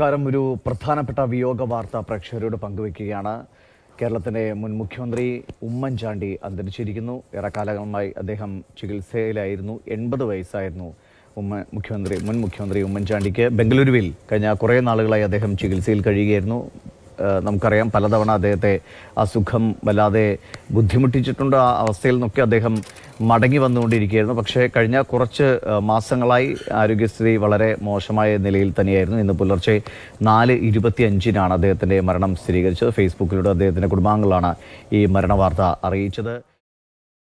കാരം ഒരു പ്രധാനപ്പെട്ട വിയോഗ വാർത്ത പ്രേക്ഷകരോട് പങ്കുവയ്ക്കുകയാണ് കേരളത്തിൻ്റെ മുൻ മുഖ്യമന്ത്രി ഉമ്മൻചാണ്ടി അന്തരിച്ചിരിക്കുന്നു കാലങ്ങളുമായി അദ്ദേഹം ചികിത്സയിലായിരുന്നു എൺപത് വയസ്സായിരുന്നു ഉമ്മ മുഖ്യമന്ത്രി മുൻ മുഖ്യമന്ത്രി ഉമ്മൻചാണ്ടിക്ക് ബംഗളൂരുവിൽ കഴിഞ്ഞ കുറേ നാളുകളായി അദ്ദേഹം ചികിത്സയിൽ കഴിയുകയായിരുന്നു നമുക്കറിയാം പലതവണ അദ്ദേഹത്തെ അസുഖം വല്ലാതെ ബുദ്ധിമുട്ടിച്ചിട്ടുണ്ട് ആ അവസ്ഥയിൽ നിന്നൊക്കെ അദ്ദേഹം മടങ്ങി വന്നുകൊണ്ടിരിക്കുകയായിരുന്നു പക്ഷേ കഴിഞ്ഞ കുറച്ച് മാസങ്ങളായി ആരോഗ്യസ്ഥിതി വളരെ മോശമായ നിലയിൽ തന്നെയായിരുന്നു ഇന്ന് പുലർച്ചെ നാല് ഇരുപത്തി അഞ്ചിനാണ് അദ്ദേഹത്തിൻ്റെ മരണം സ്ഥിരീകരിച്ചത് ഫേസ്ബുക്കിലൂടെ അദ്ദേഹത്തിൻ്റെ കുടുംബാംഗങ്ങളാണ് ഈ മരണവാർത്ത അറിയിച്ചത്